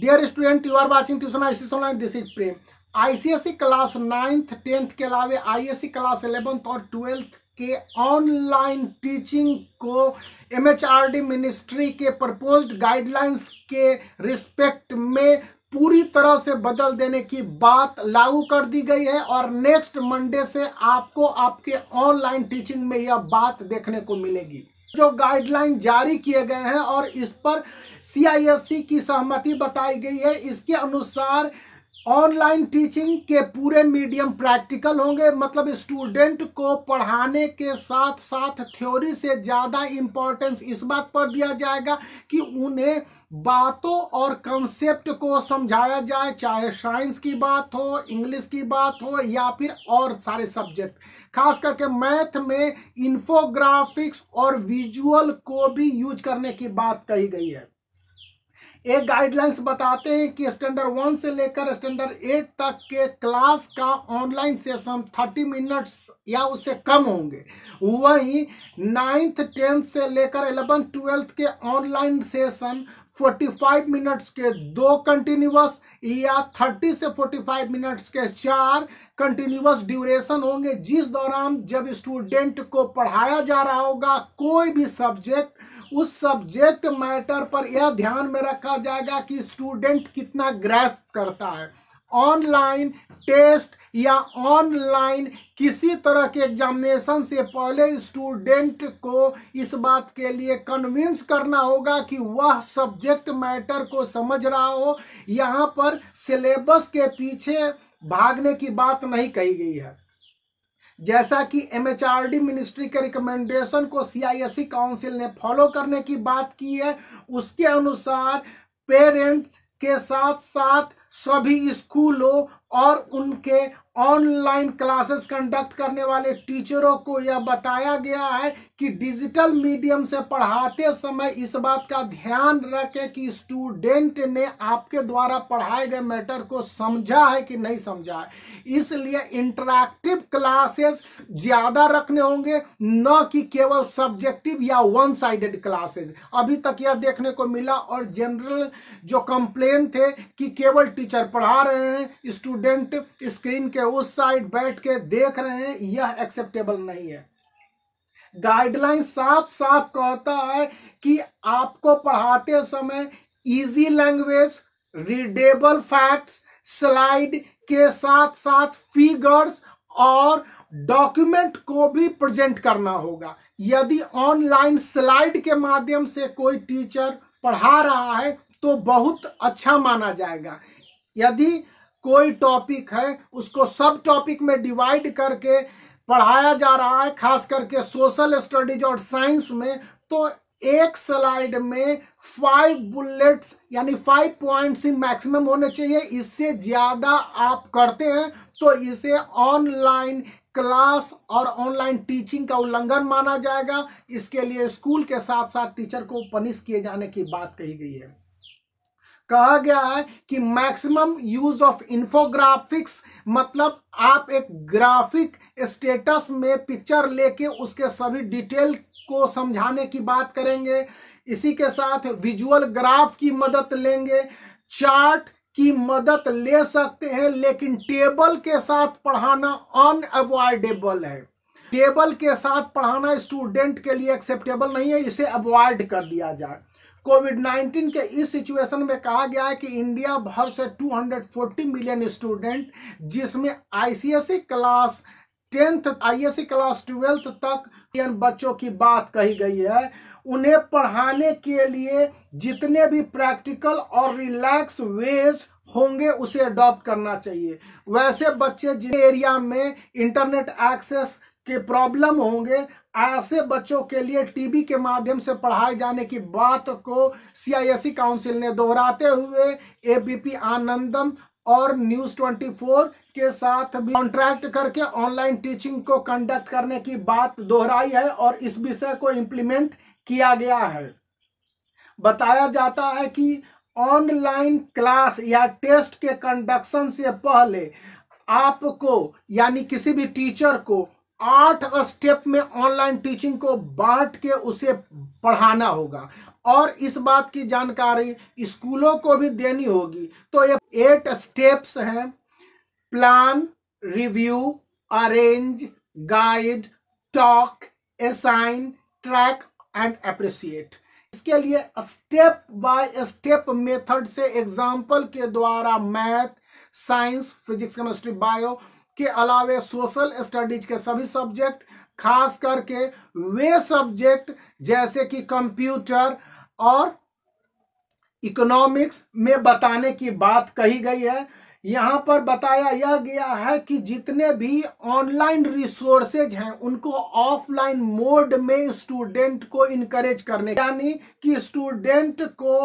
dear student you are watching tuition I C सोलह this is Prem ICSC class ninth tenth के अलावा ISC class eleventh और twelfth के online teaching को MHRD ministry के proposed guidelines के रिस्पेक्ट में पूरी तरह से बदल देने की बात लागू कर दी गई है और नेक्स्ट मंडे से आपको आपके ऑनलाइन टीचिंग में यह बात देखने को मिलेगी जो गाइडलाइन जारी किए गए हैं और इस पर सीआईएससी की सहमति बताई गई है इसके अनुसार ऑनलाइन टीचिंग के पूरे मीडियम प्रैक्टिकल होंगे मतलब स्टूडेंट को पढ़ाने के साथ साथ थ्योरी से ज़्यादा इम्पोर्टेंस इस बात पर दिया जाएगा कि उन्हें बातों और कंसेप्ट को समझाया जाए चाहे साइंस की बात हो इंग्लिश की बात हो या फिर और सारे सब्जेक्ट खास करके मैथ में इन्फोग्राफिक्स और विजुअल को भी यूज करने की बात कही गई है एक गाइडलाइंस बताते हैं कि स्टैंडर्ड वन से लेकर स्टैंडर्ड एट तक के क्लास का ऑनलाइन सेशन थर्टी मिनट्स या उससे कम होंगे वहीं नाइन्थ टेंथ से लेकर एलेवन ट्वेल्थ के ऑनलाइन सेशन 45 मिनट्स के दो कंटिन्यूस या 30 से 45 मिनट्स के चार कंटिन्यूस ड्यूरेशन होंगे जिस दौरान जब स्टूडेंट को पढ़ाया जा रहा होगा कोई भी सब्जेक्ट उस सब्जेक्ट मैटर पर यह ध्यान में रखा जाएगा कि स्टूडेंट कितना ग्रेस्प करता है ऑनलाइन टेस्ट या ऑनलाइन किसी तरह के एग्जामिनेशन से पहले स्टूडेंट को इस बात के लिए कन्विंस करना होगा कि वह सब्जेक्ट मैटर को समझ रहा हो यहाँ पर सिलेबस के पीछे भागने की बात नहीं कही गई है जैसा कि एमएचआरडी मिनिस्ट्री के रिकमेंडेशन को सीआईएससी काउंसिल e ने फॉलो करने की बात की है उसके अनुसार पेरेंट्स के साथ साथ सभी स्कूलों और उनके ऑनलाइन क्लासेस कंडक्ट करने वाले टीचरों को यह बताया गया है कि डिजिटल मीडियम से पढ़ाते समय इस बात का ध्यान रखें कि स्टूडेंट ने आपके द्वारा पढ़ाए गए मैटर को समझा है कि नहीं समझा है इसलिए इंटरैक्टिव क्लासेस ज़्यादा रखने होंगे न कि केवल सब्जेक्टिव या वन साइडेड क्लासेस अभी तक यह देखने को मिला और जनरल जो कंप्लेन थे कि केवल टीचर पढ़ा रहे हैं स्टूडेंट स्क्रीन के उस साइड बैठ के देख रहे हैं यह एक्सेप्टेबल नहीं है गाइडलाइन साफ साफ कहता है कि आपको पढ़ाते समय easy language readable facts slide के साथ साथ फिगर्स और डॉक्यूमेंट को भी प्रेजेंट करना होगा यदि ऑनलाइन स्लाइड के माध्यम से कोई टीचर पढ़ा रहा है तो बहुत अच्छा माना जाएगा यदि कोई टॉपिक है उसको सब टॉपिक में डिवाइड करके पढ़ाया जा रहा है खास करके सोशल स्टडीज और साइंस में तो एक स्लाइड में फाइव बुलेट्स यानी फाइव पॉइंट्स ही मैक्सिमम होने चाहिए इससे ज़्यादा आप करते हैं तो इसे ऑनलाइन क्लास और ऑनलाइन टीचिंग का उल्लंघन माना जाएगा इसके लिए स्कूल के साथ साथ टीचर को पनिश किए जाने की बात कही गई है कहा गया है कि मैक्सिमम यूज ऑफ इन्फोग्राफिक्स मतलब आप एक ग्राफिक स्टेटस में पिक्चर लेके उसके सभी डिटेल को समझाने की बात करेंगे इसी के साथ विजुअल ग्राफ की मदद लेंगे चार्ट की मदद ले सकते हैं लेकिन टेबल के साथ पढ़ाना अनअवॉइडेबल है टेबल के साथ पढ़ाना स्टूडेंट के लिए एक्सेप्टेबल नहीं है इसे अवॉइड कर दिया जाए कोविड 19 के इस सिचुएशन में कहा गया है कि इंडिया भर से 240 मिलियन स्टूडेंट जिसमें ICSE class tenth ISC class twelfth तक इन बच्चों की बात कही गई है उन्हें पढ़ाने के लिए जितने भी प्रैक्टिकल और रिलैक्स वेज होंगे उसे अडॉप्ट करना चाहिए वैसे बच्चे जिन एरिया में इंटरनेट एक्सेस के प्रॉब्लम होंगे ऐसे बच्चों के लिए टीवी के माध्यम से पढ़ाए जाने की बात को सीआईएससी काउंसिल e ने दोहराते हुए एबीपी आनंदम और न्यूज 24 के साथ भी कॉन्ट्रैक्ट करके ऑनलाइन टीचिंग को कंडक्ट करने की बात दोहराई है और इस विषय को इम्प्लीमेंट किया गया है बताया जाता है कि ऑनलाइन क्लास या टेस्ट के कंडक्शन से पहले आपको यानी किसी भी टीचर को आठ स्टेप में ऑनलाइन टीचिंग को बांट के उसे पढ़ाना होगा और इस बात की जानकारी स्कूलों को भी देनी होगी तो ये एट स्टेप्स हैं plan review arrange guide talk assign track and appreciate इसके लिए स्टेप बाय स्टेप मेथड से एग्जाम्पल के द्वारा math science physics chemistry bio के अलावे सोशल स्टडीज के सभी सब्जेक्ट खास करके वे सब्जेक्ट जैसे कि कंप्यूटर और इकोनॉमिक्स में बताने की बात कही गई है यहाँ पर बताया यह गया है कि जितने भी ऑनलाइन रिसोर्सेज हैं उनको ऑफलाइन मोड में स्टूडेंट को इनकरेज करने यानी कि स्टूडेंट को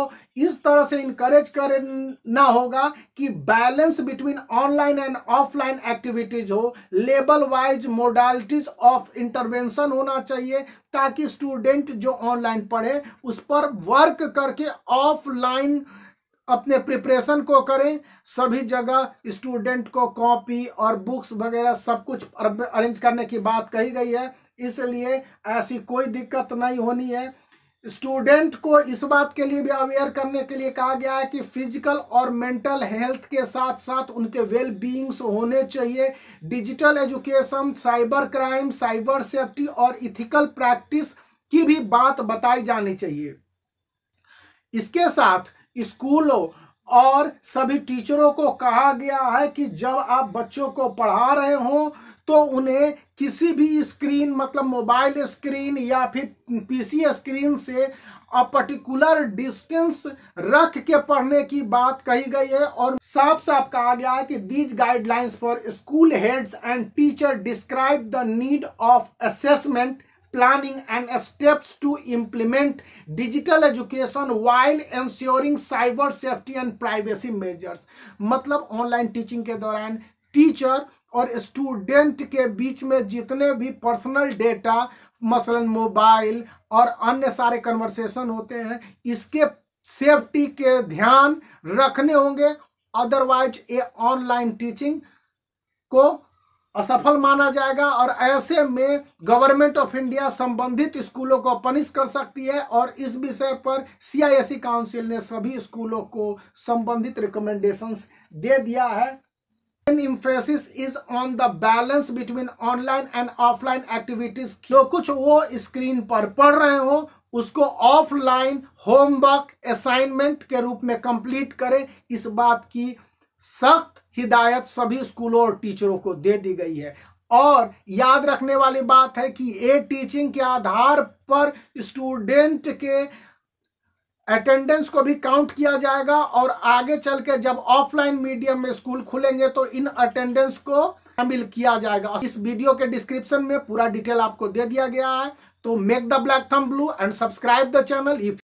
इस तरह से इनकरेज करना होगा कि balance between online and offline activities हो लेबल वाइज मोडालिटीज ऑफ इंटरवेंशन होना चाहिए ताकि स्टूडेंट जो ऑनलाइन पढ़े उस पर वर्क करके ऑफलाइन अपने प्रिपरेशन को करें सभी जगह स्टूडेंट को कॉपी और बुक्स वगैरह सब कुछ अरेंज करने की बात कही गई है इसलिए ऐसी कोई दिक्कत नहीं होनी है स्टूडेंट को इस बात के लिए भी अवेयर करने के लिए कहा गया है कि फिजिकल और मेंटल हेल्थ के साथ साथ उनके वेल बींग्स होने चाहिए digital education cyber crime cyber safety और इथिकल प्रैक्टिस की भी बात बताई जानी चाहिए इसके साथ स्कूलों और सभी टीचरों को कहा गया है कि जब आप बच्चों को पढ़ा रहे हों तो उन्हें किसी भी स्क्रीन मतलब मोबाइल स्क्रीन या फिर पीसी स्क्रीन से अ पर्टिकुलर डिस्टेंस रख के पढ़ने की बात कही गई है और साफ साफ कहा गया है कि these guidelines for school heads and teacher describe the need of assessment planning and steps to implement digital education while ensuring cyber safety and privacy measures मतलब ऑनलाइन टीचिंग के दौरान टीचर और स्टूडेंट के बीच में जितने भी पर्सनल डेटा मसलन mobile और अन्य सारे कन्वर्सेशन होते हैं इसके सेफ्टी के ध्यान रखने होंगे अदरवाइज ये ऑनलाइन टीचिंग को असफल माना जाएगा और ऐसे में गवर्नमेंट ऑफ इंडिया संबंधित स्कूलों को पनिश कर सकती है और इस विषय पर सीआईएससी काउंसिल e ने सभी स्कूलों को संबंधित रिकमेंडेशंस दे दिया है emphasis is on the balance between online and offline activities जो कुछ वो स्क्रीन पर पढ़ रहे हो उसको ऑफलाइन होमवर्क असाइनमेंट के रूप में कंप्लीट करें इस बात की सख्त हिदायत सभी स्कूलों और टीचरों को दे दी गई है और याद रखने वाली बात है कि ये टीचिंग के आधार पर स्टूडेंट के अटेंडेंस को भी काउंट किया जाएगा और आगे चल के जब ऑफलाइन मीडियम में स्कूल खुलेंगे तो इन अटेंडेंस को शामिल किया जाएगा इस वीडियो के डिस्क्रिप्शन में पूरा डिटेल आपको दे दिया गया है तो make the black thumb blue and subscribe the channel if